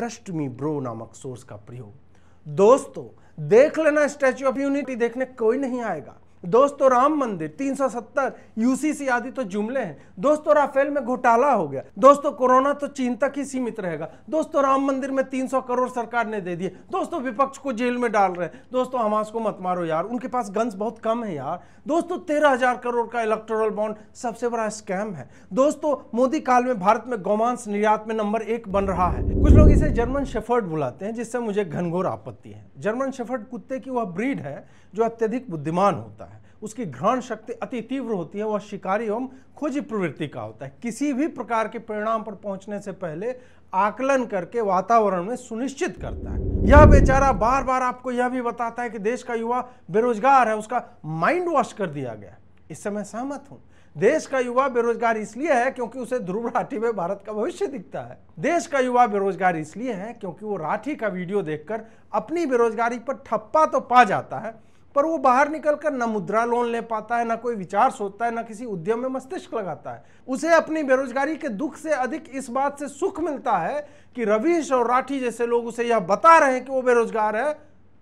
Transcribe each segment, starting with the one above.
trust me bro नामक source का प्रयोग दोस्तों देख लेना स्टैच्यू ऑफ यूनिटी देखने कोई नहीं आएगा दोस्तों राम मंदिर 370 यूसीसी आदि तो जुमले हैं दोस्तों राफेल में घोटाला हो गया दोस्तों कोरोना तो चीन तक ही सीमित रहेगा दोस्तों राम मंदिर में 300 करोड़ सरकार ने दे दिए दोस्तों विपक्ष को जेल में डाल रहे दोस्तों हमास को मत मारो यार उनके पास गन्स बहुत कम है यार दोस्तों तेरह करोड़ का इलेक्ट्रोल बॉन्ड सबसे बड़ा स्कैम है दोस्तों मोदी काल में भारत में गोमांस निर्यात में नंबर एक बन रहा है कुछ लोग इसे जर्मन शेफर्ड बुलाते हैं जिससे मुझे घनघोर आपत्ति है जर्मन शेफर्ड कुत्ते की वह ब्रीड है जो अत्यधिक बुद्धिमान होता है उसकी घ्राण शक्ति अति तीव्र होती है वह शिकारी एवं खोजी प्रवृत्ति का होता है किसी भी प्रकार के परिणाम पर पहुंचने से पहले आकलन करके वातावरण में सुनिश्चित करता है यह बेचारा बार बार आपको यह भी बताता है कि देश का युवा बेरोजगार है उसका माइंड वॉश कर दिया गया इससे मैं सहमत हूँ देश का युवा बेरोजगार इसलिए है क्योंकि उसे ध्रुव राठी में भारत का भविष्य दिखता है देश का युवा बेरोजगार इसलिए है क्योंकि वो राठी का वीडियो देखकर अपनी बेरोजगारी पर ठप्पा तो पा जाता है पर वो बाहर निकलकर ना मुद्रा लोन ले पाता है ना कोई विचार सोचता है ना किसी उद्यम में मस्तिष्क लगाता है उसे अपनी बेरोजगारी के दुख से अधिक इस बात से सुख मिलता है कि रवीश और राठी जैसे लोग उसे यह बता रहे हैं कि वो बेरोजगार है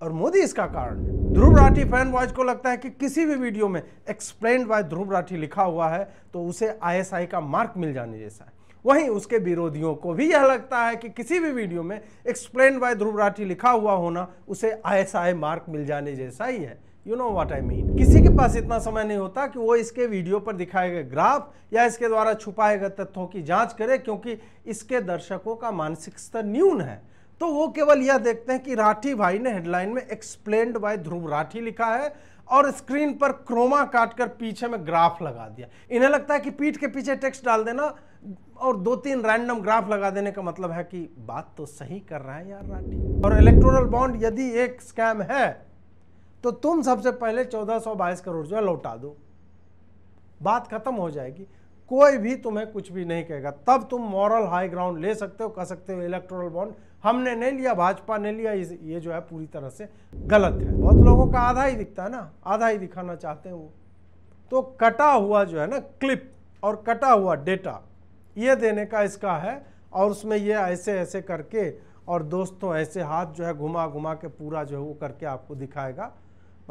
और मोदी इसका कारण है ध्रुव राठी फैन वॉइस को लगता है कि किसी भी वीडियो में एक्सप्लेन बाय ध्रुव राठी लिखा हुआ है तो उसे आई का मार्क मिल जाने जैसा है वहीं उसके विरोधियों को भी यह लगता है कि किसी भी वीडियो में एक्सप्लेन बाय ध्रुव राठी लिखा हुआ होना उसे आईएसआई मार्क मिल जाने जैसा ही है you know what I mean किसी के पास इतना समय नहीं होता कि वो इसके वीडियो पर दिखाए गए ग्राफ या इसके द्वारा छुपाए गए तथ्यों की जांच करे क्योंकि इसके दर्शकों का मानसिक स्तर न्यून है तो वो केवल यह देखते हैं कि राठी भाई ने हेडलाइन में एक्सप्लेन्ड बाय ध्रुव राठी लिखा है और स्क्रीन पर क्रोमा काटकर पीछे में ग्राफ लगा दिया इन्हें लगता है कि पीठ के पीछे टेक्स्ट डाल देना और दो तीन रैंडम ग्राफ लगा देने का मतलब है कि बात तो सही कर रहा है यार राठी और इलेक्ट्रोनल बॉन्ड यदि एक स्कैम है तो तुम सबसे पहले चौदह सौ बाईस करोड़ जो है लौटा दो बात खत्म हो जाएगी कोई भी तुम्हें कुछ भी नहीं कहेगा तब तुम मॉरल हाई ग्राउंड ले सकते हो कह सकते हो इलेक्ट्रोनल बॉन्ड हमने नहीं लिया भाजपा ने लिया ये जो है पूरी तरह से गलत है बहुत लोगों का आधा ही दिखता है ना आधा ही दिखाना चाहते हैं वो तो कटा हुआ जो है ना क्लिप और कटा हुआ डेटा ये देने का इसका है और उसमें ये ऐसे ऐसे करके और दोस्तों ऐसे हाथ जो है घुमा घुमा के पूरा जो है वो करके आपको दिखाएगा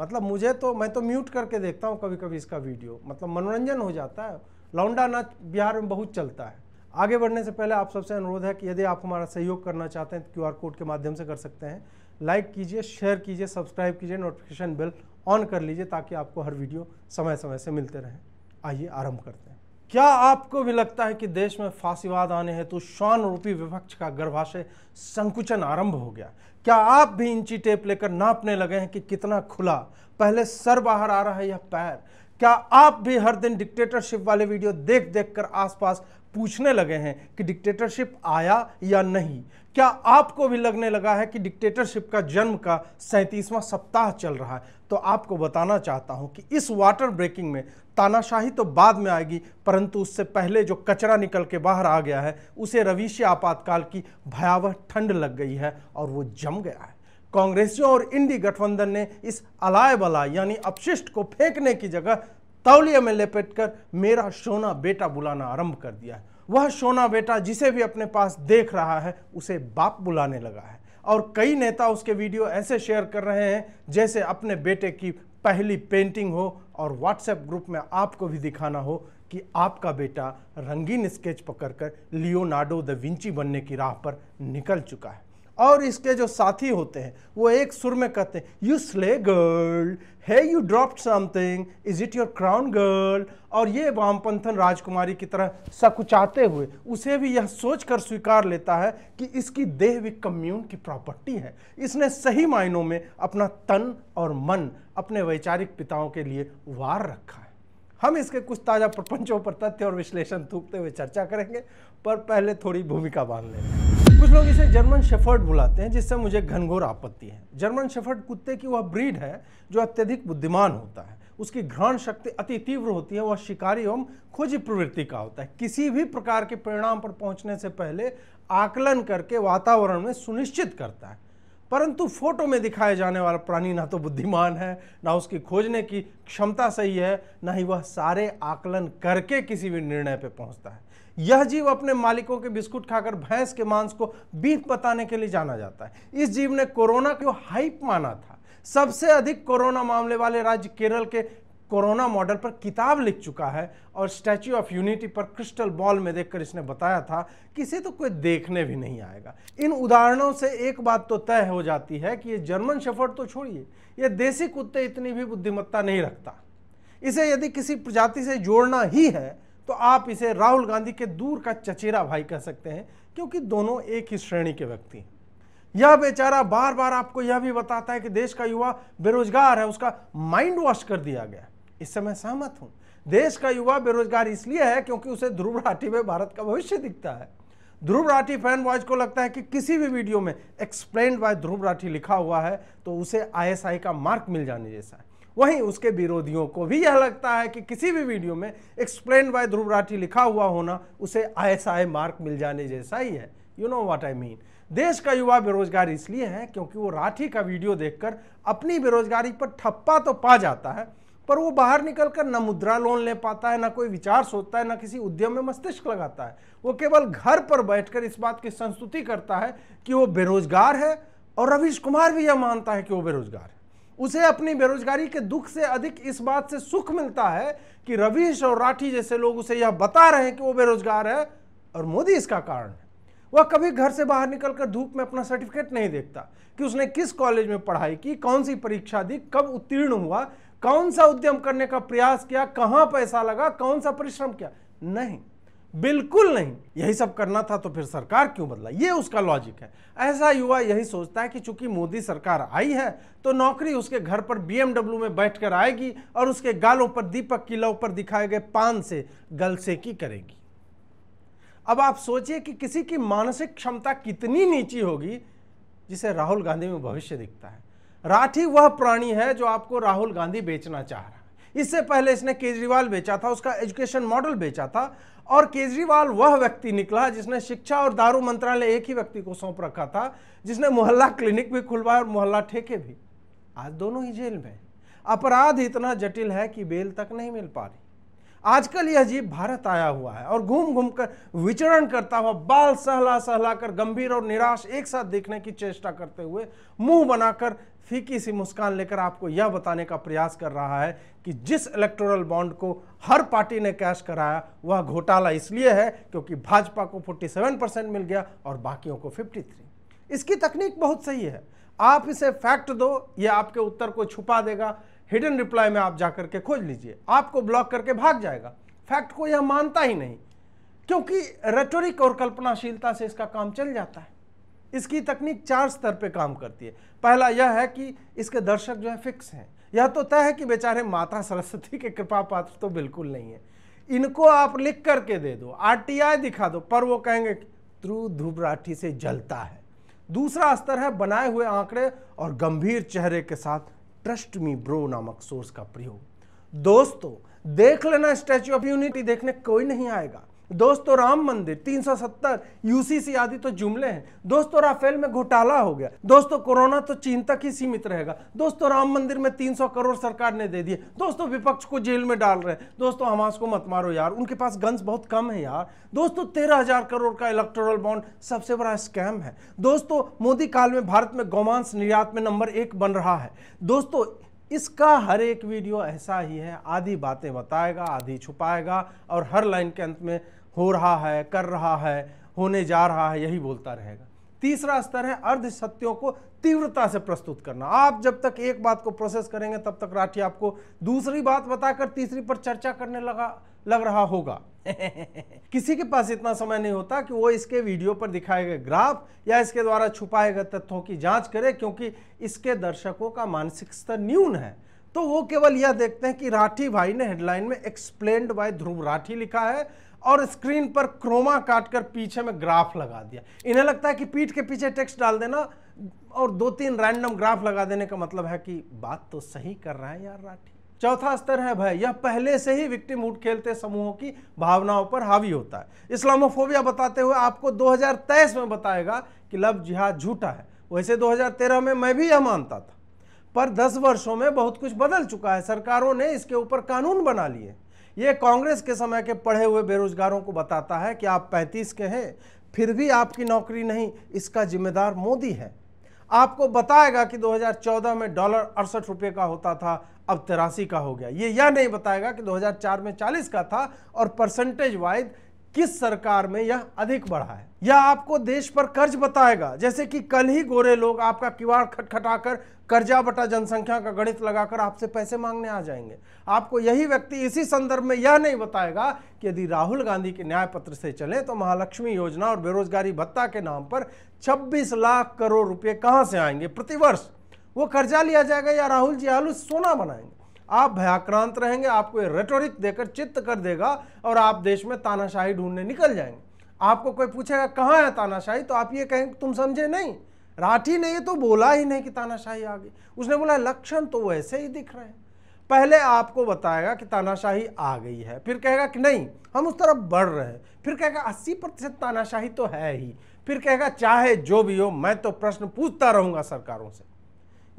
मतलब मुझे तो मैं तो म्यूट करके देखता हूँ कभी कभी इसका वीडियो मतलब मनोरंजन हो जाता है लौंडा नाच बिहार में बहुत चलता है आगे बढ़ने से पहले आप सबसे अनुरोध है कि यदि आप हमारा सहयोग करना चाहते हैं तो क्यू कोड के माध्यम से कर सकते हैं लाइक कीजिए शेयर कीजिए सब्सक्राइब कीजिए नोटिफिकेशन बिल ऑन कर लीजिए ताकि आपको हर वीडियो समय समय से मिलते रहें आइए आरम्भ करते हैं क्या आपको भी लगता है कि देश में फांसीवाद आने हैं तो श्वान रूपी विपक्ष का गर्भाशय संकुचन आरंभ हो गया क्या आप भी इंची टेप लेकर नापने लगे हैं कि कितना खुला पहले सर बाहर आ रहा है या पैर क्या आप भी हर दिन डिक्टेटरशिप वाले वीडियो देख देख कर आसपास पूछने लगे हैं कि डिक्टेटरशिप आया या नहीं क्या आपको भी लगने लगा है कि डिक्टेटरशिप का जन्म का सैंतीसवां सप्ताह चल रहा है तो आपको बताना चाहता हूं कि इस वाटर ब्रेकिंग में तानाशाही तो बाद में आएगी परंतु उससे पहले जो कचरा निकल के बाहर आ गया है उसे रविशी आपातकाल की भयावह ठंड लग गई है और वो जम गया है कांग्रेसियों और इंडी गठबंधन ने इस अलाय बला यानी अपशिष्ट को फेंकने की जगह तौलिए में लपेटकर मेरा सोना बेटा बुलाना आरंभ कर दिया है वह सोना बेटा जिसे भी अपने पास देख रहा है उसे बाप बुलाने लगा है और कई नेता उसके वीडियो ऐसे शेयर कर रहे हैं जैसे अपने बेटे की पहली पेंटिंग हो और व्हाट्सएप ग्रुप में आपको भी दिखाना हो कि आपका बेटा रंगीन स्केच पकड़कर लियोनार्डो द विंची बनने की राह पर निकल चुका है और इसके जो साथी होते हैं वो एक सुर में कहते हैं यू स्ले गर्ल है you drop something is it your crown girl और ये वामपंथन राजकुमारी की तरह सकुचाते हुए उसे भी यह सोचकर स्वीकार लेता है कि इसकी देह भी कम्यून की प्रॉपर्टी है इसने सही मायनों में अपना तन और मन अपने वैचारिक पिताओं के लिए वार रखा हम इसके कुछ ताज़ा प्रपंचों पर तथ्य और विश्लेषण थूकते हुए चर्चा करेंगे पर पहले थोड़ी भूमिका बांध लें कुछ लोग इसे जर्मन शेफर्ड बुलाते हैं जिससे मुझे घनघोर आपत्ति है जर्मन शेफर्ड कुत्ते की वह ब्रीड है जो अत्यधिक बुद्धिमान होता है उसकी घ्राण शक्ति अति तीव्र होती है वह शिकारी एवं खोजी प्रवृत्ति का होता है किसी भी प्रकार के परिणाम पर पहुंचने से पहले आकलन करके वातावरण में सुनिश्चित करता है परंतु फोटो में दिखाए जाने वाला प्राणी ना तो बुद्धिमान है ना उसकी खोजने की क्षमता सही है ना ही वह सारे आकलन करके किसी भी निर्णय पर पहुंचता है यह जीव अपने मालिकों के बिस्कुट खाकर भैंस के मांस को बीफ बताने के लिए जाना जाता है इस जीव ने कोरोना को हाइप माना था सबसे अधिक कोरोना मामले वाले राज्य केरल के कोरोना मॉडल पर किताब लिख चुका है और स्टैच्यू ऑफ यूनिटी पर क्रिस्टल बॉल में देखकर इसने बताया था कि इसे तो कोई देखने भी नहीं आएगा इन उदाहरणों से एक बात तो तय हो जाती है कि ये जर्मन शफर तो छोड़िए ये देसी कुत्ते इतनी भी बुद्धिमत्ता नहीं रखता इसे यदि किसी प्रजाति से जोड़ना ही है तो आप इसे राहुल गांधी के दूर का चचेरा भाई कह सकते हैं क्योंकि दोनों एक ही श्रेणी के व्यक्ति हैं यह बेचारा बार बार आपको यह भी बताता है कि देश का युवा बेरोजगार है उसका माइंड वॉश कर दिया गया इससे मैं सहमत हूँ देश का युवा बेरोजगार इसलिए है क्योंकि उसे ध्रुव राठी में भारत का भविष्य दिखता है ध्रुव राठी फैन बॉयज को लगता है कि किसी भी वीडियो में एक्सप्लेन बाय ध्रुव राठी लिखा हुआ है तो उसे आईएसआई का मार्क मिल जाने जैसा है वहीं उसके विरोधियों को भी यह लगता है कि किसी भी वीडियो में एक्सप्लेन बाय ध्रुव राठी लिखा हुआ होना उसे आईएसआई मार्क मिल जाने जैसा ही है you know what I mean देश का युवा बेरोजगार इसलिए है क्योंकि वो राठी का वीडियो देखकर अपनी बेरोजगारी पर ठप्पा तो पा जाता है पर वो बाहर निकलकर ना मुद्रा लोन ले पाता है ना कोई विचार सोचता है ना किसी उद्यम में मस्तिष्क लगाता है वो केवल घर पर बैठकर इस बात की संस्तुति करता है कि वो बेरोजगार है और रवीश कुमार भी यह मानता है कि वो बेरोजगार है उसे अपनी बेरोजगारी के दुख से अधिक इस बात से सुख मिलता है कि रवीश और राठी जैसे लोग उसे यह बता रहे हैं कि वो बेरोजगार है और मोदी इसका कारण है वह कभी घर से बाहर निकलकर धूप में अपना सर्टिफिकेट नहीं देखता कि उसने किस कॉलेज में पढ़ाई की कौन सी परीक्षा दी कब उत्तीर्ण हुआ कौन सा उद्यम करने का प्रयास किया कहां पैसा लगा कौन सा परिश्रम किया नहीं बिल्कुल नहीं यही सब करना था तो फिर सरकार क्यों बदला ये उसका लॉजिक है ऐसा युवा यही सोचता है कि चूंकि मोदी सरकार आई है तो नौकरी उसके घर पर बीएमडब्ल्यू में बैठकर आएगी और उसके गालों पर दीपक की लव पर दिखाए गए पान से गलसेकी करेगी अब आप सोचिए कि किसी की मानसिक क्षमता कितनी नीची होगी जिसे राहुल गांधी में भविष्य दिखता है राठी वह प्राणी है जो आपको राहुल गांधी बेचना चाह रहा है इससे पहले इसने केजरीवाल बेचा था उसका एजुकेशन मॉडल बेचा था और केजरीवाल वह व्यक्ति निकला जिसने शिक्षा और दारू मंत्रालय एक ही व्यक्ति को सौंप रखा था जिसने मोहल्ला क्लिनिक भी खुलवाया और मोहल्ला ठेके भी आज दोनों ही जेल में अपराध इतना जटिल है कि बेल तक नहीं मिल पा रही आजकल यह जीव भारत आया हुआ है और घूम घूम कर विचरण करता हुआ बाल सहला सहला कर गंभीर और निराश एक साथ देखने की चेष्टा करते हुए मुंह बनाकर फीकी सी मुस्कान लेकर आपको यह बताने का प्रयास कर रहा है कि जिस इलेक्टोरल बॉन्ड को हर पार्टी ने कैश कराया वह घोटाला इसलिए है क्योंकि भाजपा को 47 परसेंट मिल गया और बाकियों को 53 इसकी तकनीक बहुत सही है आप इसे फैक्ट दो यह आपके उत्तर को छुपा देगा हिडन रिप्लाई में आप जा करके खोज लीजिए आपको ब्लॉक करके भाग जाएगा फैक्ट को यह मानता ही नहीं क्योंकि रेटोरिक और कल्पनाशीलता से इसका काम चल जाता है इसकी तकनीक चार स्तर पे काम करती है पहला यह है कि इसके दर्शक जो है फिक्स हैं यह तो तय है कि बेचारे माता सरस्वती के कृपा पात्र तो बिल्कुल नहीं है इनको आप लिख करके दे दो आरटीआई दिखा दो पर वो कहेंगे ध्रुव धूपराठी से जलता है दूसरा स्तर है बनाए हुए आंकड़े और गंभीर चेहरे के साथ ट्रस्ट मी ब्रो नामक सोर्स का प्रयोग दोस्तों देख लेना स्टैच्यू ऑफ यूनिटी देखने कोई नहीं आएगा दोस्तों राम मंदिर 370 यूसीसी आदि तो जुमले हैं दोस्तों राफेल में घोटाला हो गया दोस्तों कोरोना तो चीन तक ही सीमित रहेगा दोस्तों राम मंदिर में 300 करोड़ सरकार ने दे दिए दोस्तों विपक्ष को जेल में डाल रहे दोस्तों हमास को मत मारो यार उनके पास गन्स बहुत कम है यार दोस्तों तेरह हजार करोड़ का इलेक्ट्रोरल बॉन्ड सबसे बड़ा स्कैम है दोस्तों मोदी काल में भारत में गोमांस निर्यात में नंबर एक बन रहा है दोस्तों इसका हर एक वीडियो ऐसा ही है आधी बातें बताएगा आधी छुपाएगा और हर लाइन के अंत में हो रहा है कर रहा है होने जा रहा है यही बोलता रहेगा तीसरा स्तर है अर्ध सत्यों को तीव्रता से प्रस्तुत करना आप जब तक एक बात को प्रोसेस करेंगे तब तक राठी आपको दूसरी बात बताकर तीसरी पर चर्चा करने लगा लग रहा होगा किसी के पास इतना समय नहीं होता कि वो इसके वीडियो पर दिखाए गए ग्राफ या इसके द्वारा छुपाए गए तथ्यों की जांच करे क्योंकि इसके दर्शकों का मानसिक स्तर न्यून है तो वो केवल यह देखते हैं कि राठी भाई ने हेडलाइन में एक्सप्लेन्ड बाय ध्रुव राठी लिखा है और स्क्रीन पर क्रोमा काट कर पीछे में ग्राफ लगा दिया इन्हें लगता है कि पीठ के पीछे टेक्स्ट डाल देना और दो तीन रैंडम ग्राफ लगा देने का मतलब है कि बात तो सही कर रहा है यार राठी चौथा स्तर है भय यह पहले से ही विक्टिम उठ खेलते समूहों की भावनाओं पर हावी होता है इस्लामोफोबिया बताते हुए आपको 2023 में बताएगा कि लव जिहाद झूठा है वैसे 2013 में मैं भी यह मानता था पर 10 वर्षों में बहुत कुछ बदल चुका है सरकारों ने इसके ऊपर कानून बना लिए ये कांग्रेस के समय के पढ़े हुए बेरोजगारों को बताता है कि आप पैंतीस के हैं फिर भी आपकी नौकरी नहीं इसका जिम्मेदार मोदी है आपको बताएगा कि 2014 में डॉलर अड़सठ रुपये का होता था अब तिरासी का हो गया ये यह नहीं बताएगा कि 2004 में 40 का था और परसेंटेज वाइज किस सरकार में यह अधिक बढ़ा है यह आपको देश पर कर्ज बताएगा जैसे कि कल ही गोरे लोग आपका किवाड़ खटखटाकर कर्जा बटा जनसंख्या का गणित लगाकर आपसे पैसे मांगने आ जाएंगे आपको यही व्यक्ति इसी संदर्भ में यह नहीं बताएगा कि यदि राहुल गांधी के न्याय पत्र से चले तो महालक्ष्मी योजना और बेरोजगारी भत्ता के नाम पर छब्बीस लाख करोड़ रुपए कहाँ से आएंगे प्रतिवर्ष वो कर्जा लिया जाएगा या राहुल जी आलू सोना बनाएंगे आप भयाक्रांत रहेंगे आपको ये रेटोरिक देकर चित्त कर देगा और आप देश में तानाशाही ढूंढने निकल जाएंगे आपको कोई पूछेगा कहाँ है तानाशाही तो आप ये कहेंगे तुम समझे नहीं राठी ने ये तो बोला ही नहीं कि तानाशाही आ गई उसने बोला लक्षण तो वैसे ही दिख रहे हैं पहले आपको बताएगा कि तानाशाही आ गई है फिर कहेगा कि नहीं हम उस तरफ बढ़ रहे हैं फिर कहेगा अस्सी प्रतिशत तानाशाही तो है ही फिर कहेगा चाहे जो भी हो मैं तो प्रश्न पूछता रहूंगा सरकारों से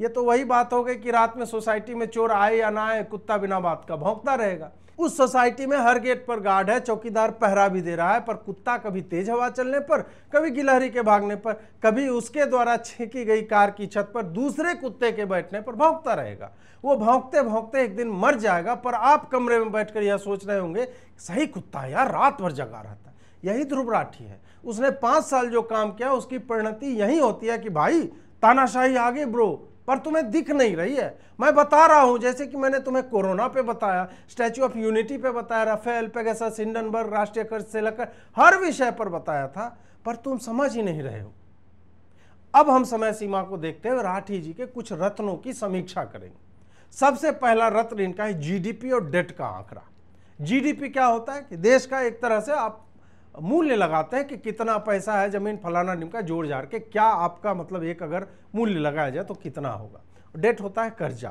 ये तो वही बात हो गई कि रात में सोसाइटी में चोर आए या ना आए कुत्ता बिना बात का भौंकता रहेगा उस सोसाइटी में हर गेट पर गार्ड है चौकीदार पहरा भी दे रहा है पर कुत्ता कभी तेज हवा चलने पर कभी गिलहरी के भागने पर कभी उसके द्वारा छेकी गई कार की छत पर दूसरे कुत्ते के बैठने पर भौंकता रहेगा वो भौंकते भौंकते एक दिन मर जाएगा पर आप कमरे में बैठकर यह सोच रहे होंगे सही कुत्ता यार रात भर जगा रहता है यही ध्रुव राठी है उसने पांच साल जो काम किया उसकी परिणति यही होती है कि भाई तानाशाही आगे ब्रो पर तुम्हें दिख नहीं रही है मैं बता रहा हूं जैसे कि मैंने तुम्हें कोरोना पे बताया स्टैच्यू ऑफ यूनिटी पे बताया राफेल पेगासस हिंडनबर्ग राष्ट्रीय कर्ज से लेकर हर विषय पर बताया था पर तुम समझ ही नहीं रहे हो अब हम समय सीमा को देखते हुए राठी जी के कुछ रत्नों की समीक्षा करेंगे सबसे पहला रत्न इनका है जीडीपी और डेट का आंकड़ा जीडीपी क्या होता है कि देश का एक तरह से आप मूल्य लगाते हैं कि कितना पैसा है ज़मीन फलाना निमका जोड़ जाड़ के क्या आपका मतलब एक अगर मूल्य लगाया जाए तो कितना होगा डेट होता है कर्जा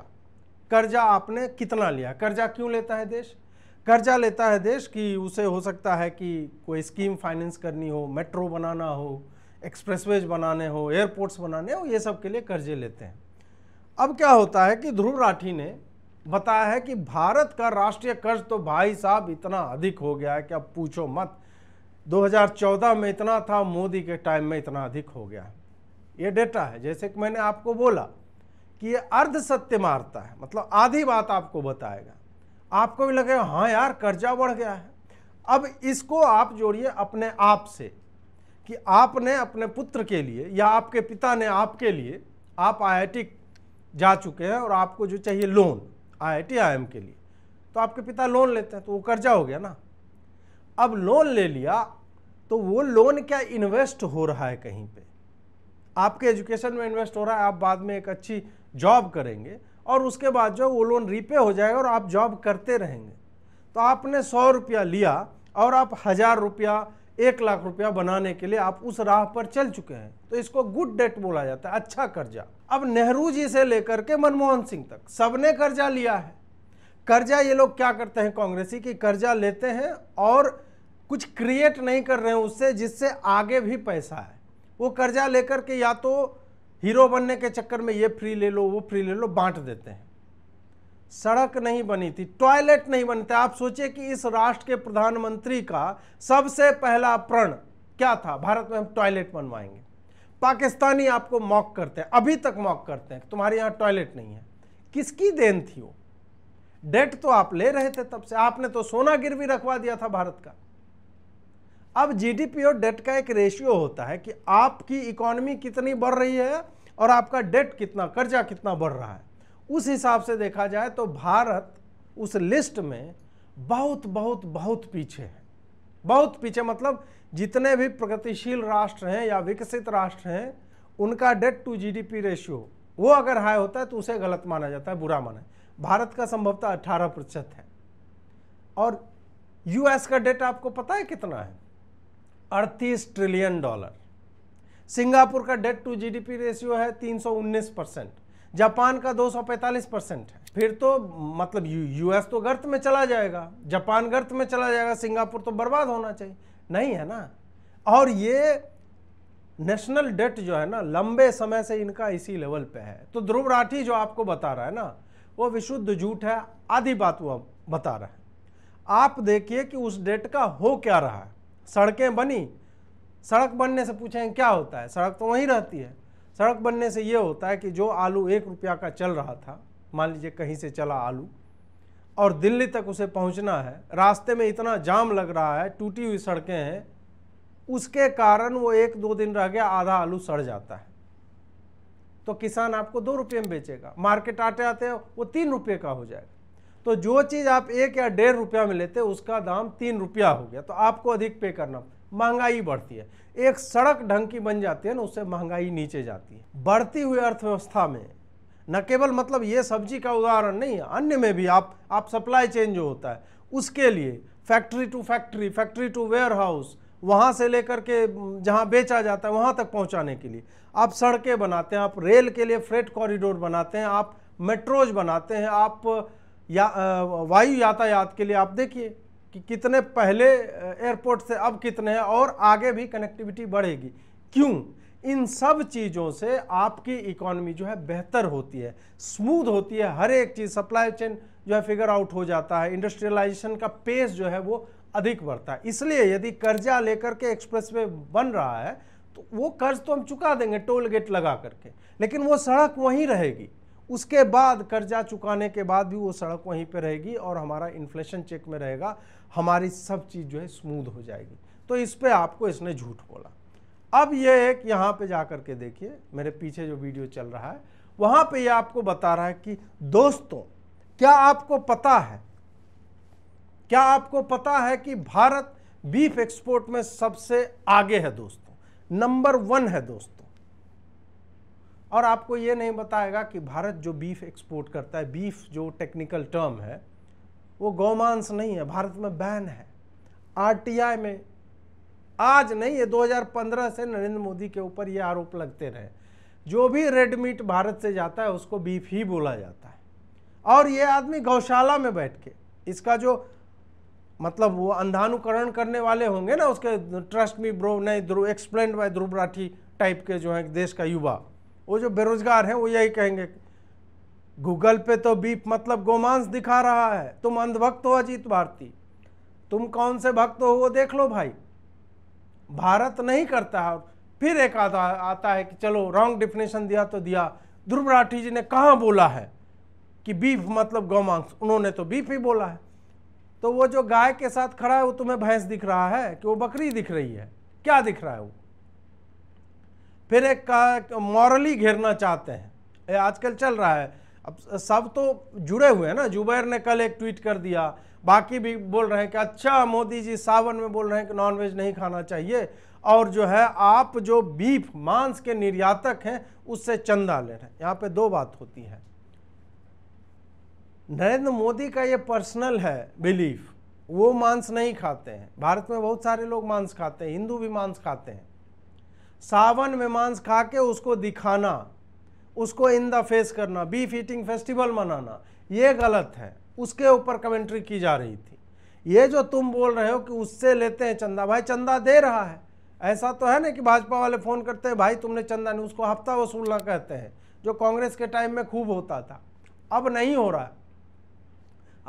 कर्जा आपने कितना लिया कर्जा क्यों लेता है देश कर्जा लेता है देश कि उसे हो सकता है कि कोई स्कीम फाइनेंस करनी हो मेट्रो बनाना हो एक्सप्रेसवेज बनाने हो एयरपोर्ट्स बनाने हो ये सब के लिए कर्जे लेते हैं अब क्या होता है कि ध्रुव राठी ने बताया है कि भारत का राष्ट्रीय कर्ज तो भाई साहब इतना अधिक हो गया है कि अब पूछो मत 2014 में इतना था मोदी के टाइम में इतना अधिक हो गया ये डेटा है जैसे कि मैंने आपको बोला कि ये अर्ध सत्य मारता है मतलब आधी बात आपको बताएगा आपको भी लगेगा हाँ यार कर्जा बढ़ गया है अब इसको आप जोड़िए अपने आप से कि आपने अपने पुत्र के लिए या आपके पिता ने आपके लिए आप आई जा चुके हैं और आपको जो चाहिए लोन आई आई के लिए तो आपके पिता लोन लेते हैं तो वो कर्जा हो गया ना अब लोन ले लिया तो वो लोन क्या इन्वेस्ट हो रहा है कहीं पे आपके एजुकेशन में इन्वेस्ट हो रहा है आप बाद में एक अच्छी जॉब करेंगे और उसके बाद जो वो लोन रीपे हो जाएगा और आप जॉब करते रहेंगे तो आपने सौ रुपया लिया और आप हज़ार रुपया एक लाख रुपया बनाने के लिए आप उस राह पर चल चुके हैं तो इसको गुड डेट बोला जाता है अच्छा कर्जा अब नेहरू जी से लेकर के मनमोहन सिंह तक सबने कर्जा लिया है कर्जा ये लोग क्या करते हैं कांग्रेसी की कर्जा लेते हैं और कुछ क्रिएट नहीं कर रहे हैं उससे जिससे आगे भी पैसा है वो कर्जा लेकर के या तो हीरो बनने के चक्कर में ये फ्री ले लो वो फ्री ले लो बांट देते हैं सड़क नहीं बनी थी टॉयलेट नहीं बनी थी आप सोचिए कि इस राष्ट्र के प्रधानमंत्री का सबसे पहला प्रण क्या था भारत में हम टॉयलेट बनवाएंगे पाकिस्तानी आपको मॉक करते हैं अभी तक मॉक करते हैं तुम्हारे यहाँ टॉयलेट नहीं है किसकी देन थी वो डेट तो आप ले रहे थे तब से आपने तो सोना गिरवी रखवा दिया था भारत का अब जीडीपी और डेट का एक रेशियो होता है कि आपकी इकोनॉमी कितनी बढ़ रही है और आपका डेट कितना कर्जा कितना बढ़ रहा है उस हिसाब से देखा जाए तो भारत उस लिस्ट में बहुत बहुत बहुत पीछे है बहुत पीछे मतलब जितने भी प्रगतिशील राष्ट्र हैं या विकसित राष्ट्र हैं उनका डेट टू जीडीपी रेशियो वो अगर हाई होता है तो उसे गलत माना जाता है बुरा माना है भारत का संभवतः अट्ठारह प्रतिशत है और यूएस का डेट आपको पता है कितना है अड़तीस ट्रिलियन डॉलर सिंगापुर का डेट टू जीडीपी रेशियो है 319 परसेंट जापान का 245 परसेंट है फिर तो मतलब यू यूएस तो गर्त में चला जाएगा जापान गर्त में चला जाएगा सिंगापुर तो बर्बाद होना चाहिए नहीं है ना और ये नेशनल डेट जो है ना लंबे समय से इनका इसी लेवल पे है तो ध्रुव राठी जो आपको बता रहा है ना वो विशुद्ध झूठ है आधी बात वो बता रहा है आप देखिए कि उस डेट का हो क्या रहा है सड़कें बनी सड़क बनने से पूछें क्या होता है सड़क तो वहीं रहती है सड़क बनने से ये होता है कि जो आलू एक रुपया का चल रहा था मान लीजिए कहीं से चला आलू और दिल्ली तक उसे पहुंचना है रास्ते में इतना जाम लग रहा है टूटी हुई सड़कें हैं उसके कारण वो एक दो दिन रह गया आधा आलू सड़ जाता है तो किसान आपको दो रुपये में बेचेगा मार्केट आटे आते हैं वो तीन रुपये का हो जाएगा तो जो चीज़ आप एक या डेढ़ रुपया में लेते उसका दाम तीन रुपया हो गया तो आपको अधिक पे करना महंगाई बढ़ती है एक सड़क ढंग की बन जाती है ना उससे महंगाई नीचे जाती है बढ़ती हुई अर्थव्यवस्था में न केवल मतलब ये सब्जी का उदाहरण नहीं है अन्य में भी आप आप सप्लाई चेन जो होता है उसके लिए factory to factory factory to warehouse वहाँ से लेकर के जहाँ बेचा जाता है वहाँ तक पहुँचाने के लिए आप सड़कें बनाते हैं आप रेल के लिए फ्रेट कॉरिडोर बनाते हैं आप मेट्रोज बनाते हैं आप या वायु यातायात के लिए आप देखिए कि कितने पहले एयरपोर्ट से अब कितने हैं और आगे भी कनेक्टिविटी बढ़ेगी क्यों इन सब चीज़ों से आपकी इकोनॉमी जो है बेहतर होती है स्मूथ होती है हर एक चीज़ सप्लाई चेन जो है फिगर आउट हो जाता है इंडस्ट्रियलाइजेशन का पेस जो है वो अधिक बढ़ता है इसलिए यदि कर्जा लेकर के वे बन रहा है तो वो कर्ज तो हम चुका देंगे टोल गेट लगा करके लेकिन वो सड़क वहीं रहेगी उसके बाद कर्जा चुकाने के बाद भी वो सड़क वहीं पे रहेगी और हमारा इन्फ्लेशन चेक में रहेगा हमारी सब चीज़ जो है स्मूद हो जाएगी तो इस पर आपको इसने झूठ बोला अब ये एक यहाँ पे जा कर के देखिए मेरे पीछे जो वीडियो चल रहा है वहाँ पे ये आपको बता रहा है कि दोस्तों क्या आपको पता है क्या आपको पता है कि भारत बीफ एक्सपोर्ट में सबसे आगे है दोस्तों नंबर वन है दोस्तों और आपको ये नहीं बताएगा कि भारत जो बीफ एक्सपोर्ट करता है बीफ जो टेक्निकल टर्म है वो गौमांस नहीं है भारत में बैन है आरटीआई में आज नहीं ये 2015 से नरेंद्र मोदी के ऊपर ये आरोप लगते रहे जो भी रेड मीट भारत से जाता है उसको बीफ ही बोला जाता है और ये आदमी गौशाला में बैठ के इसका जो मतलब वो अंधानुकरण करने वाले होंगे ना उसके ट्रस्ट मी ब्रो नहीं Dhruv explain by Dhruv Rathee type के जो है देश का युवा वो जो बेरोजगार हैं वो यही कहेंगे गूगल पे तो बीप मतलब गोमांस दिखा रहा है तुम अंधभक्त हो अजीत भारती तुम कौन से भक्त हो वो देख लो भाई भारत नहीं करता है फिर एक आता आता है कि चलो रॉन्ग डिफिनेशन दिया तो दिया ध्रुव राठी जी ने कहाँ बोला है कि बीफ मतलब गौमांस उन्होंने तो बीफ ही बोला है तो वो जो गाय के साथ खड़ा है वो तुम्हें भैंस दिख रहा है कि वो बकरी दिख रही है क्या दिख रहा है वो फिर एक मॉरली घेरना चाहते हैं ये आजकल चल रहा है अब सब तो जुड़े हुए हैं ना जुबैर ने कल एक ट्वीट कर दिया बाकी भी बोल रहे हैं कि अच्छा मोदी जी सावन में बोल रहे हैं कि नॉनवेज नहीं खाना चाहिए और जो है आप जो बीफ मांस के निर्यातक हैं उससे चंदा ले रहे हैं यहाँ पे दो बात होती है नरेंद्र मोदी का ये पर्सनल है बिलीफ वो मांस नहीं खाते हैं भारत में बहुत सारे लोग मांस खाते हैं हिंदू भी मांस खाते हैं सावन में मांस खा के उसको दिखाना उसको इन द फेस करना बीफ ईटिंग फेस्टिवल मनाना ये गलत है उसके ऊपर कमेंट्री की जा रही थी ये जो तुम बोल रहे हो कि उससे लेते हैं चंदा भाई चंदा दे रहा है ऐसा तो है ना कि भाजपा वाले फ़ोन करते हैं भाई तुमने चंदा नहीं उसको हफ्ता वसूलना कहते हैं जो कांग्रेस के टाइम में खूब होता था अब नहीं हो रहा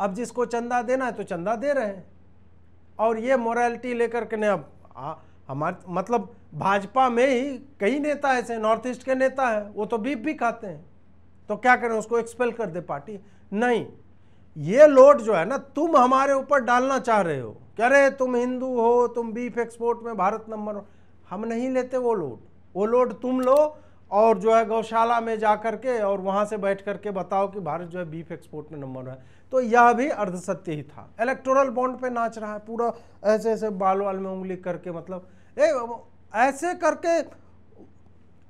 अब जिसको चंदा देना है तो चंदा दे रहे हैं और ये मोरालिटी लेकर के ने अब हमारे मतलब भाजपा में ही कई नेता ऐसे नॉर्थ ईस्ट के नेता हैं वो तो बीप भी खाते हैं तो क्या करें उसको एक्सपेल कर दे पार्टी नहीं ये लोड जो है ना तुम हमारे ऊपर डालना चाह रहे हो कह रहे तुम हिंदू हो तुम बीफ एक्सपोर्ट में भारत नंबर हम नहीं लेते वो लोड वो लोड तुम लो और जो है गौशाला में जा कर के और वहाँ से बैठ कर के बताओ कि भारत जो है बीफ एक्सपोर्ट में नंबर है तो यह भी अर्धसत्य ही था इलेक्टोरल बॉन्ड पे नाच रहा है पूरा ऐसे ऐसे बाल वाल में उंगली करके मतलब ऐसे करके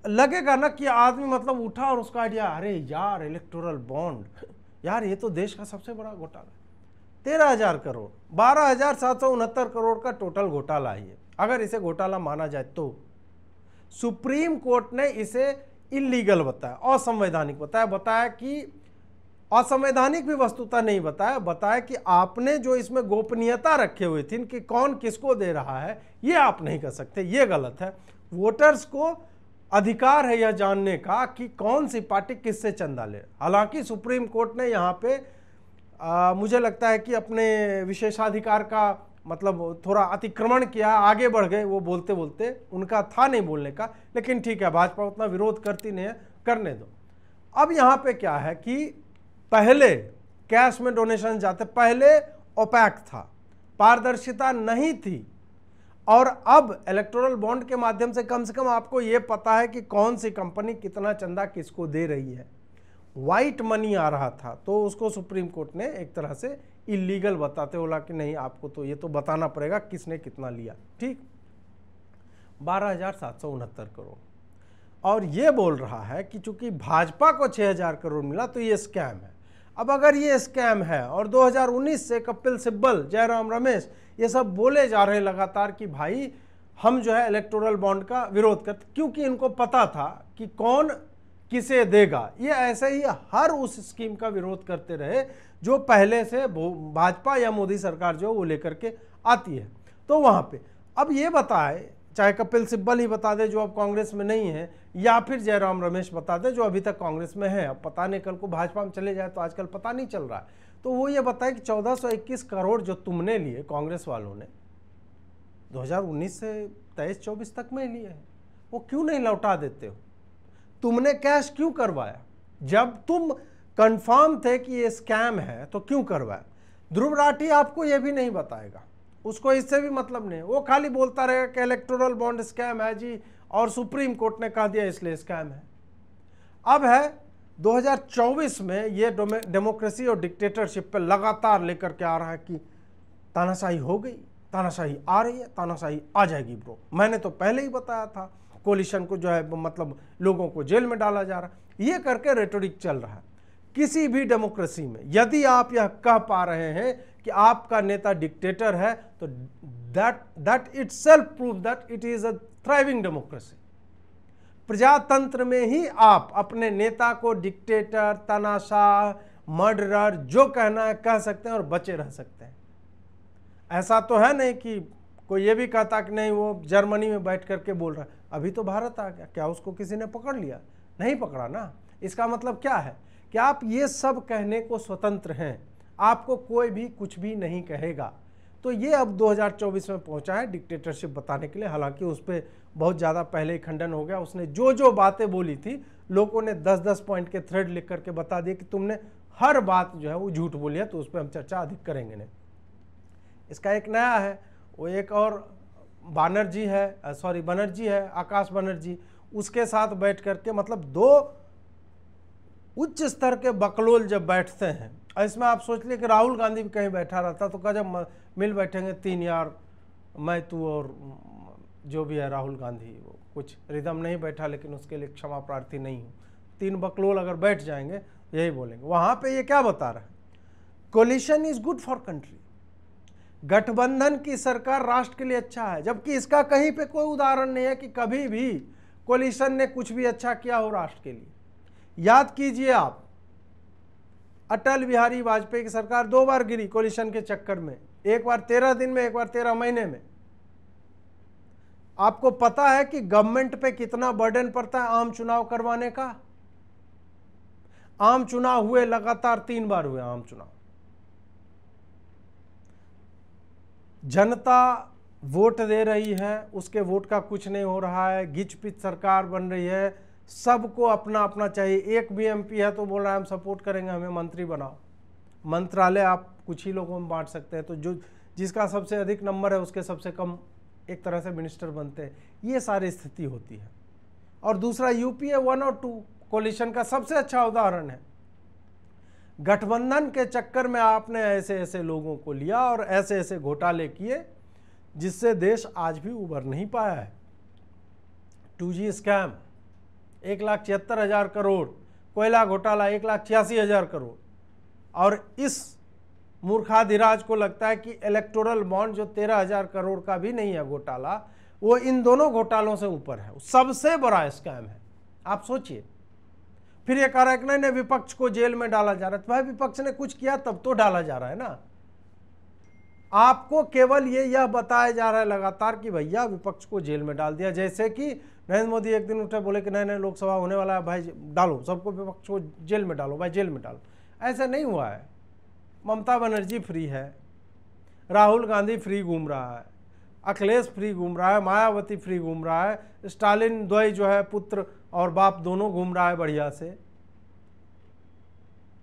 लगेगा ना कि आदमी मतलब उठा और उसका आइडिया अरे यार इलेक्टोरल बॉन्ड यार ये तो देश का सबसे बड़ा घोटाला है तेरह हजार करोड़ बारह हजार सात सौ उनहत्तर करोड़ का टोटल घोटाला है अगर इसे घोटाला माना जाए तो सुप्रीम कोर्ट ने इसे इलीगल बताया असंवैधानिक बताया बताया कि असंवैधानिक भी वस्तुता नहीं बताया बताया कि आपने जो इसमें गोपनीयता रखे हुए थी कि कौन किसको दे रहा है ये आप नहीं कर सकते ये गलत है वोटर्स को अधिकार है यह जानने का कि कौन सी पार्टी किससे चंदा ले हालांकि सुप्रीम कोर्ट ने यहाँ पे आ, मुझे लगता है कि अपने विशेषाधिकार का मतलब थोड़ा अतिक्रमण किया आगे बढ़ गए वो बोलते बोलते उनका था नहीं बोलने का लेकिन ठीक है भाजपा उतना विरोध करती नहीं है करने दो अब यहाँ पे क्या है कि पहले कैश में डोनेशन जाते पहले ओपैक था पारदर्शिता नहीं थी और अब इलेक्ट्रोनल बॉन्ड के माध्यम से कम से कम आपको ये पता है कि कौन सी कंपनी कितना चंदा किसको दे रही है वाइट मनी आ रहा था तो उसको सुप्रीम कोर्ट ने एक तरह से इलीगल बताते बोला कि नहीं आपको तो ये तो बताना पड़ेगा किसने कितना लिया ठीक बारह हज़ार सात सौ उनहत्तर करोड़ और ये बोल रहा है कि चूंकि भाजपा को छः हज़ार करोड़ मिला तो ये स्कैम है अब अगर ये स्कैम है और 2019 से कपिल सिब्बल जयराम रमेश ये सब बोले जा रहे लगातार कि भाई हम जो है इलेक्टोरल बॉन्ड का विरोध करते क्योंकि इनको पता था कि कौन किसे देगा ये ऐसे ही हर उस स्कीम का विरोध करते रहे जो पहले से भाजपा या मोदी सरकार जो वो लेकर के आती है तो वहाँ पे अब ये बताए चाहे कपिल सिब्बल ही बता दे जो अब कांग्रेस में नहीं है या फिर जयराम रमेश बता दे जो अभी तक कांग्रेस में है अब पता नहीं कल को भाजपा में चले जाए तो आजकल पता नहीं चल रहा है तो वो ये बताए कि 1421 करोड़ जो तुमने लिए कांग्रेस वालों ने 2019 से तेईस चौबीस तक में लिए हैं वो क्यों नहीं लौटा देते हो तुमने कैश क्यों करवाया जब तुम कंफर्म थे कि ये स्कैम है तो क्यों करवाया ध्रुव राठी आपको ये भी नहीं बताएगा उसको इससे भी मतलब नहीं वो खाली बोलता रहेगा कि इलेक्ट्रोरल बॉन्ड स्कैम है जी और सुप्रीम कोर्ट ने कहा दिया इसलिए स्कैम है अब है 2024 में ये डेमोक्रेसी और डिक्टेटरशिप पे लगातार लेकर के आ रहा है कि तानाशाही हो गई तानाशाही आ रही है तानाशाही आ जाएगी ब्रो मैंने तो पहले ही बताया था कोलिशन को जो है मतलब लोगों को जेल में डाला जा रहा है ये करके रेटोरिक चल रहा है किसी भी डेमोक्रेसी में यदि आप यह कह पा रहे हैं कि आपका नेता डिक्टेटर है तो that that itself prove that it is a thriving democracy प्रजातंत्र में ही आप अपने नेता को डिक्टेटर तनाशाह मर्डरर जो कहना है कह सकते हैं और बचे रह सकते हैं ऐसा तो है नहीं कि कोई ये भी कहता कि नहीं वो जर्मनी में बैठ करके बोल रहा है अभी तो भारत आ गया क्या उसको किसी ने पकड़ लिया नहीं पकड़ा ना इसका मतलब क्या है कि आप ये सब कहने को स्वतंत्र हैं आपको कोई भी कुछ भी नहीं कहेगा तो ये अब 2024 में पहुंचा है डिक्टेटरशिप बताने के लिए हालांकि उस पर बहुत ज़्यादा पहले ही खंडन हो गया उसने जो जो बातें बोली थी लोगों ने 10-10 पॉइंट के थ्रेड लिख करके बता दिए कि तुमने हर बात जो है वो झूठ बोली है तो उस पर हम चर्चा अधिक करेंगे नहीं इसका एक नया है वो एक और बानर्जी है सॉरी बनर्जी है आकाश बनर्जी उसके साथ बैठ करके मतलब दो उच्च स्तर के बकलोल जब बैठते हैं इसमें आप सोच लिए कि राहुल गांधी भी कहीं बैठा रहता तो जब मिल बैठेंगे तीन यार मैं तू और जो भी है राहुल गांधी वो कुछ रिदम नहीं बैठा लेकिन उसके लिए क्षमा प्रार्थी नहीं हूँ तीन बकलोल अगर बैठ जाएंगे यही बोलेंगे वहाँ पे ये क्या बता रहा है coalition is good for country गठबंधन की सरकार राष्ट्र के लिए अच्छा है जबकि इसका कहीं पे कोई उदाहरण नहीं है कि कभी भी कोलिशन ने कुछ भी अच्छा किया हो राष्ट्र के लिए याद कीजिए आप अटल बिहारी वाजपेयी की सरकार दो बार गिरी कोलिशन के चक्कर में एक बार तेरह दिन में एक बार तेरह महीने में आपको पता है कि गवर्नमेंट पे कितना बर्डन पड़ता है आम चुनाव करवाने का आम चुनाव हुए लगातार तीन बार हुए आम चुनाव जनता वोट दे रही है उसके वोट का कुछ नहीं हो रहा है गिचपिच पिच सरकार बन रही है सबको अपना अपना चाहिए एक भी एमपी है तो बोल रहा है हम सपोर्ट करेंगे हमें मंत्री बनाओ मंत्रालय आप कुछ ही लोगों में बांट सकते हैं तो जो जिसका सबसे अधिक नंबर है उसके सबसे कम एक तरह से मिनिस्टर बनते हैं ये सारी स्थिति होती है और दूसरा यूपीए वन और टू कोलिशन का सबसे अच्छा उदाहरण है गठबंधन के चक्कर में आपने ऐसे ऐसे लोगों को लिया और ऐसे ऐसे घोटाले किए जिससे देश आज भी उबर नहीं पाया है टू जी स्कैम एक लाख छिहत्तर हज़ार करोड़ कोयला घोटाला एक लाख छियासी हज़ार करोड़ और इस मूर्खाधिराज को लगता है कि इलेक्टोरल बॉन्ड जो तेरह हज़ार करोड़ का भी नहीं है घोटाला वो इन दोनों घोटालों से ऊपर है सबसे बड़ा स्कैम है आप सोचिए फिर ये कह रहा है कि नहीं विपक्ष को जेल में डाला जा रहा है तो भाई विपक्ष ने कुछ किया तब तो डाला जा रहा है ना आपको केवल ये यह बताया जा रहा है लगातार कि भैया विपक्ष को जेल में डाल दिया जैसे कि नरेंद्र मोदी एक दिन उठे बोले कि नए नए लोकसभा होने वाला है भाई डालो सबको विपक्ष को जेल में डालो भाई जेल में डालो ऐसा नहीं हुआ है ममता बनर्जी फ्री है राहुल गांधी फ्री घूम रहा है अखिलेश फ्री घूम रहा है मायावती फ्री घूम रहा है स्टालिन द्वय जो है पुत्र और बाप दोनों घूम रहा है बढ़िया से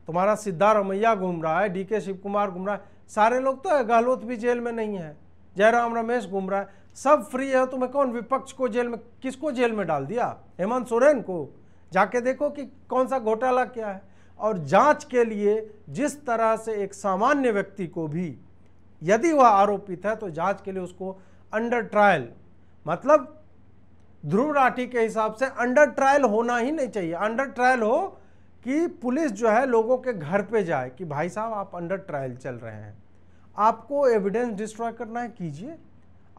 तुम्हारा सिद्धारमैया घूम रहा है डी के शिव कुमार घूम रहा है सारे लोग तो है गहलोत भी जेल में नहीं है जयराम रमेश घूम रहा है सब फ्री है तुम्हें कौन विपक्ष को जेल में किसको जेल में डाल दिया हेमंत सोरेन को जाके देखो कि कौन सा घोटाला क्या है और जांच के लिए जिस तरह से एक सामान्य व्यक्ति को भी यदि वह आरोपित है तो जांच के लिए उसको अंडर ट्रायल मतलब ध्रुव राठी के हिसाब से अंडर ट्रायल होना ही नहीं चाहिए अंडर ट्रायल हो कि पुलिस जो है लोगों के घर पे जाए कि भाई साहब आप अंडर ट्रायल चल रहे हैं आपको एविडेंस डिस्ट्रॉय करना है कीजिए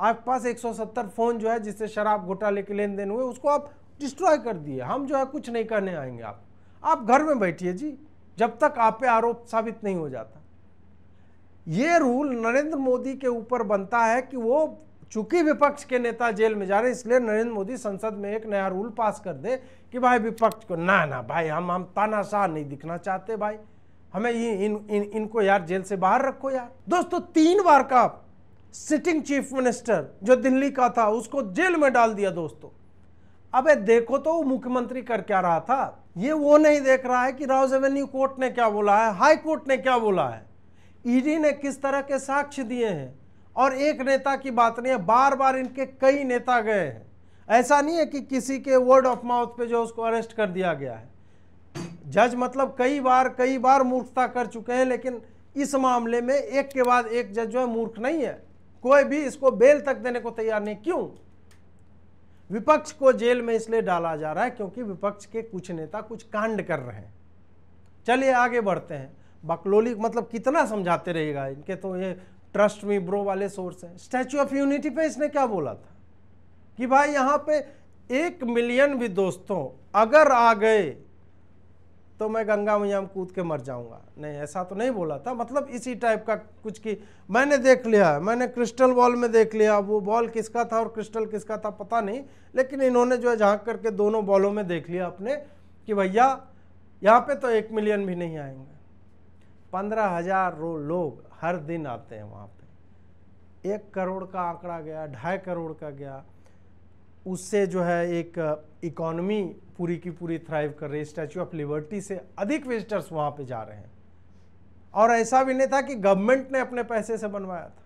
आपके पास 170 फ़ोन जो है जिससे शराब घोटाले के लेन देन हुए उसको आप डिस्ट्रॉय कर दिए हम जो है कुछ नहीं करने आएंगे आप आप घर में बैठिए जी जब तक आप पे आरोप साबित नहीं हो जाता ये रूल नरेंद्र मोदी के ऊपर बनता है कि वो चूंकि विपक्ष के नेता जेल में जा रहे इसलिए नरेंद्र मोदी संसद में एक नया रूल पास कर दे कि भाई विपक्ष को ना ना भाई हम हम तानाशाह नहीं दिखना चाहते भाई हमें इन, इन इनको यार जेल से बाहर रखो यार दोस्तों तीन बार का सिटिंग चीफ मिनिस्टर जो दिल्ली का था उसको जेल में डाल दिया दोस्तों अब देखो तो वो मुख्यमंत्री कर क्या रहा था ये वो नहीं देख रहा है कि राउस एवेन्यू कोर्ट ने क्या बोला है हाई कोर्ट ने क्या बोला है ईडी ने किस तरह के साक्ष्य दिए हैं और एक नेता की बात नहीं है बार बार इनके कई नेता गए हैं ऐसा नहीं है कि किसी के वर्ड ऑफ माउथ पे जो उसको अरेस्ट कर दिया गया है जज मतलब कई बार कई बार मूर्खता कर चुके हैं लेकिन इस मामले में एक के बाद एक जज जो है मूर्ख नहीं है कोई भी इसको बेल तक देने को तैयार नहीं क्यों विपक्ष को जेल में इसलिए डाला जा रहा है क्योंकि विपक्ष के कुछ नेता कुछ कांड कर रहे हैं चलिए आगे बढ़ते हैं बकलोली मतलब कितना समझाते रहेगा इनके तो ये ट्रस्ट मी ब्रो वाले सोर्स हैं स्टैचू ऑफ यूनिटी पे इसने क्या बोला था कि भाई यहाँ पे एक मिलियन भी दोस्तों अगर आ गए तो मैं गंगा मैया में कूद के मर जाऊंगा नहीं ऐसा तो नहीं बोला था मतलब इसी टाइप का कुछ की मैंने देख लिया मैंने क्रिस्टल बॉल में देख लिया वो बॉल किसका था और क्रिस्टल किसका था पता नहीं लेकिन इन्होंने जो है झाँक करके दोनों बॉलों में देख लिया अपने कि भैया यहाँ पे तो एक मिलियन भी नहीं आएंगे पंद्रह हज़ार लोग हर दिन आते हैं वहाँ पे एक करोड़ का आंकड़ा गया ढाई करोड़ का गया उससे जो है एक इकोनमी uh, पूरी की पूरी थ्राइव कर रही है स्टैचू ऑफ लिबर्टी से अधिक विजिटर्स वहाँ पे जा रहे हैं और ऐसा भी नहीं था कि गवर्नमेंट ने अपने पैसे से बनवाया था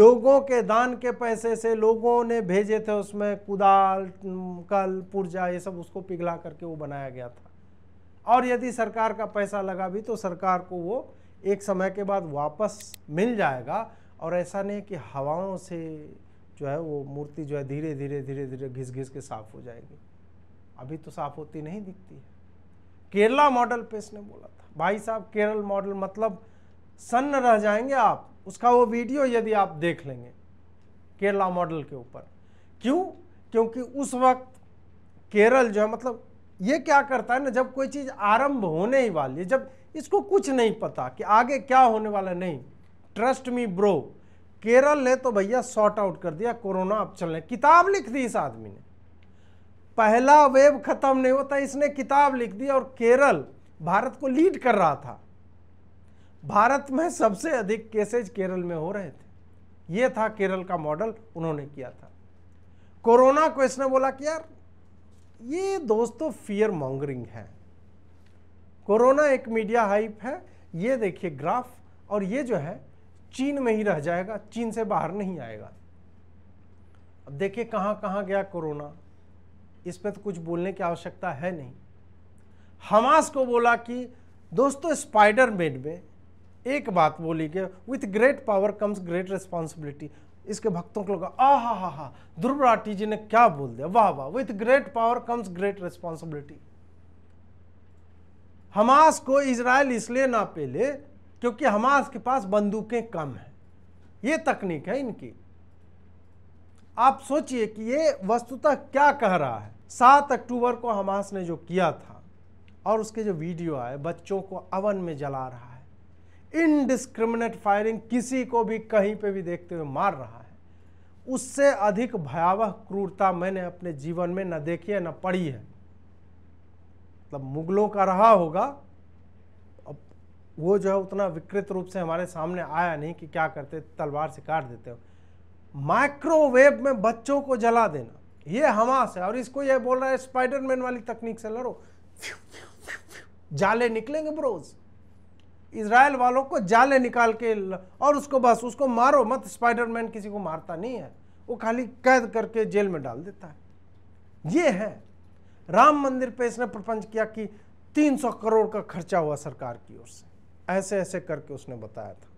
लोगों के दान के पैसे से लोगों ने भेजे थे उसमें कुदाल कल पुर्जा ये सब उसको पिघला करके वो बनाया गया था और यदि सरकार का पैसा लगा भी तो सरकार को वो एक समय के बाद वापस मिल जाएगा और ऐसा नहीं कि हवाओं से जो है वो मूर्ति जो है धीरे धीरे धीरे धीरे घिस घिस के साफ हो जाएगी अभी तो साफ होती नहीं दिखती है केरला मॉडल पे इसने बोला था भाई साहब केरल मॉडल मतलब सन्न रह जाएंगे आप उसका वो वीडियो यदि आप देख लेंगे केरला मॉडल के ऊपर क्यों क्योंकि उस वक्त केरल जो है मतलब ये क्या करता है ना जब कोई चीज़ आरंभ होने ही वाली है जब इसको कुछ नहीं पता कि आगे क्या होने वाला नहीं ट्रस्ट मी ब्रो केरल ने तो भैया शॉर्ट आउट कर दिया कोरोना अब चल रहे किताब लिख दी इस आदमी ने पहला वेव खत्म नहीं होता इसने किताब लिख दी और केरल भारत को लीड कर रहा था भारत में सबसे अधिक केसेज केरल में हो रहे थे ये था केरल का मॉडल उन्होंने किया था कोरोना को इसने बोला कि यार ये दोस्तों फियर मॉन्गरिंग है कोरोना एक मीडिया हाइप है ये देखिए ग्राफ और ये जो है चीन में ही रह जाएगा चीन से बाहर नहीं आएगा अब देखिए कहाँ कहाँ गया कोरोना इस पर तो कुछ बोलने की आवश्यकता है नहीं हमास को बोला कि दोस्तों स्पाइडर मैन में एक बात बोली कि with great power comes great responsibility इसके भक्तों को लगा आ हा हा हा ध्रुव राठी जी ने क्या बोल दिया वाह वाह with great power comes great responsibility Hamas को इसराइल इसलिए ना पेले क्योंकि हमास के पास बंदूकें कम हैं ये तकनीक है इनकी आप सोचिए कि ये वस्तुतः क्या कह रहा है सात अक्टूबर को हमास ने जो किया था और उसके जो वीडियो आए बच्चों को अवन में जला रहा है इनडिस्क्रिमिनेट फायरिंग किसी को भी कहीं पे भी देखते हुए मार रहा है उससे अधिक भयावह क्रूरता मैंने अपने जीवन में न देखी है न पढ़ी है मतलब मुगलों का रहा होगा अब वो जो है उतना विकृत रूप से हमारे सामने आया नहीं कि क्या करते तलवार से काट देते हो माइक्रोवेव में बच्चों को जला देना ये हमास है और इसको ये बोल रहा है स्पाइडरमैन वाली तकनीक से लड़ो जाले निकलेंगे ब्रोज इसराइल वालों को जाले निकाल के और उसको बस उसको मारो मत स्पाइडरमैन किसी को मारता नहीं है वो खाली कैद करके जेल में डाल देता है ये है राम मंदिर पे इसने प्रपंच किया कि 300 करोड़ का खर्चा हुआ सरकार की ओर से ऐसे ऐसे करके उसने बताया था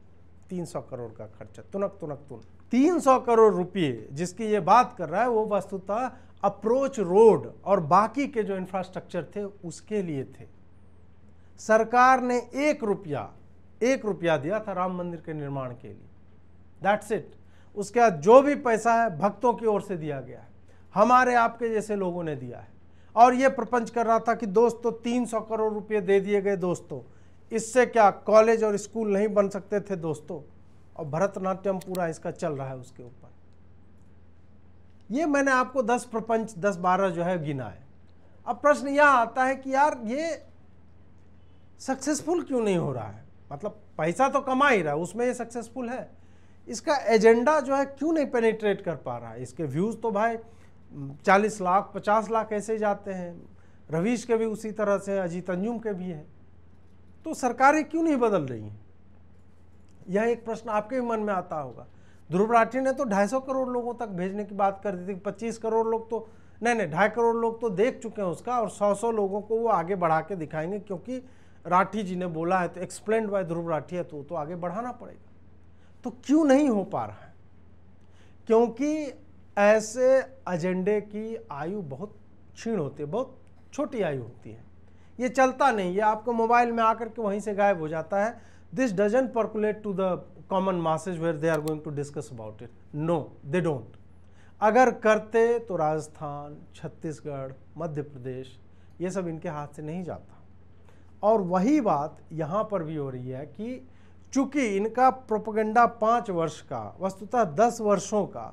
300 करोड़ का खर्चा तुनक तुनक तुन 300 करोड़ रुपये जिसकी ये बात कर रहा है वो वस्तुतः अप्रोच रोड और बाकी के जो इंफ्रास्ट्रक्चर थे उसके लिए थे सरकार ने एक रुपया एक रुपया दिया था राम मंदिर के निर्माण के लिए दैट्स इट उसके बाद जो भी पैसा है भक्तों की ओर से दिया गया है हमारे आपके जैसे लोगों ने दिया है और ये प्रपंच कर रहा था कि दोस्तों 300 करोड़ रुपए दे दिए गए दोस्तों इससे क्या कॉलेज और स्कूल नहीं बन सकते थे दोस्तों और भरतनाट्यम पूरा इसका चल रहा है उसके ऊपर ये मैंने आपको 10 प्रपंच 10-12 जो है गिना है अब प्रश्न यह आता है कि यार ये सक्सेसफुल क्यों नहीं हो रहा है मतलब पैसा तो कमा ही रहा है उसमें ये सक्सेसफुल है इसका एजेंडा जो है क्यों नहीं पेनिट्रेट कर पा रहा है इसके व्यूज़ तो भाई चालीस लाख पचास लाख ऐसे जाते हैं रवीश के भी उसी तरह से अजीत अंजुम के भी हैं तो सरकारें क्यों नहीं बदल रही हैं यह एक प्रश्न आपके भी मन में आता होगा ध्रुव राठी ने तो 250 करोड़ लोगों तक भेजने की बात कर दी थी 25 करोड़ लोग तो नहीं नहीं ढाई करोड़ लोग तो देख चुके हैं उसका और सौ सौ लोगों को वो आगे बढ़ा के दिखाएंगे क्योंकि राठी जी ने बोला है तो एक्सप्लेन बाय ध्रुव राठी है तो तो आगे बढ़ाना पड़ेगा तो क्यों नहीं हो पा रहा है क्योंकि ऐसे एजेंडे की आयु बहुत क्षीण होती है बहुत छोटी आयु होती है ये चलता नहीं ये आपको मोबाइल में आकर के वहीं से गायब हो जाता है this doesn't percolate to the common masses where they are going to discuss about it no they don't अगर करते तो राजस्थान छत्तीसगढ़ मध्य प्रदेश ये सब इनके हाथ से नहीं जाता और वही बात यहाँ पर भी हो रही है कि चूंकि इनका प्रोपगेंडा पाँच वर्ष का वस्तुतः दस वर्षों का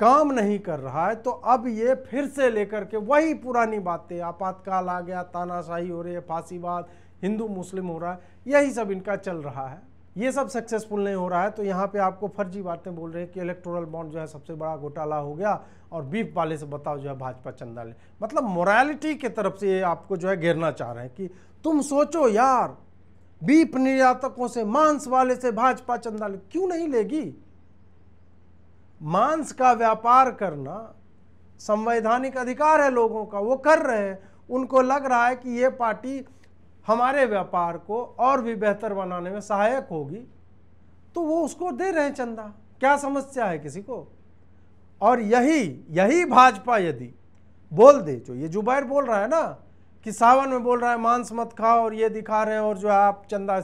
काम नहीं कर रहा है तो अब ये फिर से लेकर के वही पुरानी बातें आपातकाल आ गया तानाशाही हो रही है फांसीवाद हिंदू मुस्लिम हो रहा है यही सब इनका चल रहा है ये सब सक्सेसफुल नहीं हो रहा है तो यहाँ पे आपको फर्जी बातें बोल रहे हैं कि इलेक्टोरल बॉन्ड जो है सबसे बड़ा घोटाला हो गया और बीफ वाले से बताओ जो है भाजपा चंदा ले मतलब मोरालिटी के तरफ से ये आपको जो है घेरना चाह रहे हैं कि तुम सोचो यार बीप निर्यातकों से मांस वाले से भाजपा चंदा ले क्यों नहीं लेगी मांस का व्यापार करना संवैधानिक अधिकार है लोगों का वो कर रहे हैं उनको लग रहा है कि ये पार्टी हमारे व्यापार को और भी बेहतर बनाने में सहायक होगी तो वो उसको दे रहे हैं चंदा क्या समस्या है किसी को और यही यही भाजपा यदि बोल दे जो ये जुबैर बोल रहा है ना कि सावन में बोल रहा है मांस मत खाओ और ये दिखा रहे हैं और जो है आप चंदा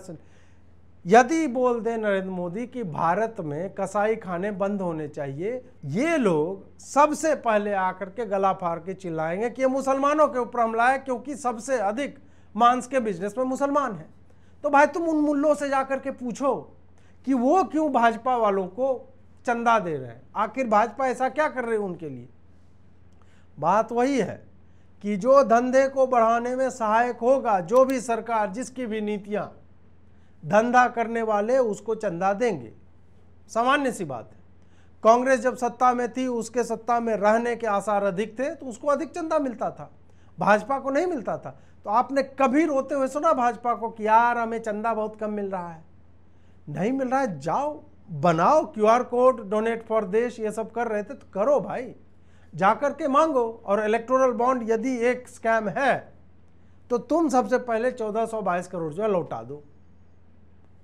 यदि बोल दें नरेंद्र मोदी कि भारत में कसाई खाने बंद होने चाहिए ये लोग सबसे पहले आकर के गला फाड़ के चिल्लाएंगे कि ये मुसलमानों के ऊपर हमला है क्योंकि सबसे अधिक मांस के बिजनेस में मुसलमान हैं तो भाई तुम उन मुल्लों से जा कर के पूछो कि वो क्यों भाजपा वालों को चंदा दे रहे हैं आखिर भाजपा ऐसा क्या कर रही है उनके लिए बात वही है कि जो धंधे को बढ़ाने में सहायक होगा जो भी सरकार जिसकी भी नीतियाँ धंधा करने वाले उसको चंदा देंगे सामान्य सी बात है कांग्रेस जब सत्ता में थी उसके सत्ता में रहने के आसार अधिक थे तो उसको अधिक चंदा मिलता था भाजपा को नहीं मिलता था तो आपने कभी रोते हुए सुना भाजपा को कि यार हमें चंदा बहुत कम मिल रहा है नहीं मिल रहा है जाओ बनाओ क्यूआर कोड डोनेट फॉर देश ये सब कर रहे थे तो करो भाई जा के मांगो और इलेक्टोरल बॉन्ड यदि एक स्कैम है तो तुम सबसे पहले चौदह सौ बाईस करोड़ जो लौटा दो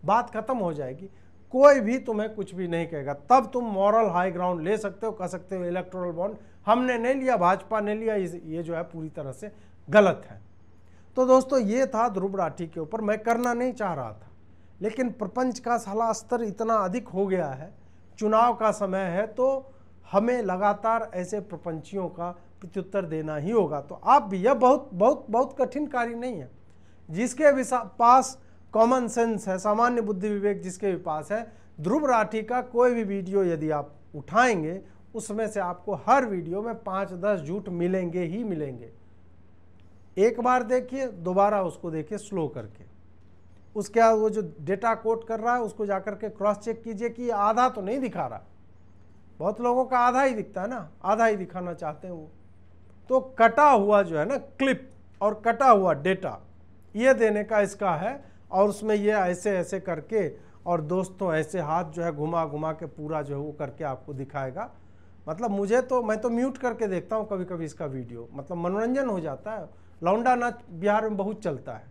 बात खत्म हो जाएगी कोई भी तुम्हें कुछ भी नहीं कहेगा तब तुम मॉरल हाई ग्राउंड ले सकते हो कह सकते हो इलेक्ट्रोल बॉन्ड हमने नहीं लिया भाजपा ने लिया ये जो है पूरी तरह से गलत है तो दोस्तों ये था ध्रुव राठी के ऊपर मैं करना नहीं चाह रहा था लेकिन प्रपंच का सला स्तर इतना अधिक हो गया है चुनाव का समय है तो हमें लगातार ऐसे प्रपंचियों का प्रत्युत्तर देना ही होगा तो आप भी यह बहुत बहुत बहुत कठिन कार्य नहीं है जिसके पास कॉमन सेंस है सामान्य बुद्धि विवेक जिसके भी पास है ध्रुव राठी का कोई भी वीडियो यदि आप उठाएंगे उसमें से आपको हर वीडियो में पाँच दस झूठ मिलेंगे ही मिलेंगे एक बार देखिए दोबारा उसको देखिए स्लो करके उसके बाद वो जो डेटा कोट कर रहा है उसको जाकर के क्रॉस चेक कीजिए कि आधा तो नहीं दिखा रहा बहुत लोगों का आधा ही दिखता है ना आधा ही दिखाना चाहते हैं वो तो कटा हुआ जो है ना क्लिप और कटा हुआ डेटा ये देने का इसका है और उसमें ये ऐसे ऐसे करके और दोस्तों ऐसे हाथ जो है घुमा घुमा के पूरा जो है वो करके आपको दिखाएगा मतलब मुझे तो मैं तो म्यूट करके देखता हूँ कभी कभी इसका वीडियो मतलब मनोरंजन हो जाता है लौंडा नाच बिहार में बहुत चलता है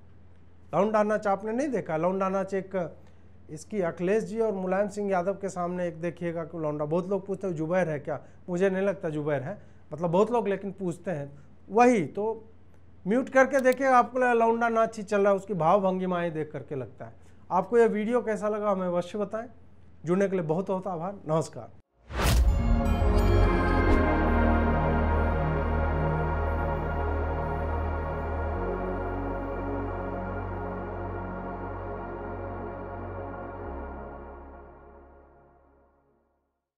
लौंडा नाच आपने नहीं देखा लौंडा नाच एक इसकी अखिलेश जी और मुलायम सिंह यादव के सामने एक देखिएगा कि लौंडा बहुत लोग पूछते हैं जुबैर है क्या मुझे नहीं लगता जुबैर है मतलब बहुत लोग लेकिन पूछते हैं वही तो म्यूट करके देखिए आपको लौंडा ना अच्छी चल रहा है उसकी भाव भंगिमाएँ देख करके लगता है आपको यह वीडियो कैसा लगा हमें अवश्य बताएं जुड़ने के लिए बहुत बहुत आभार नमस्कार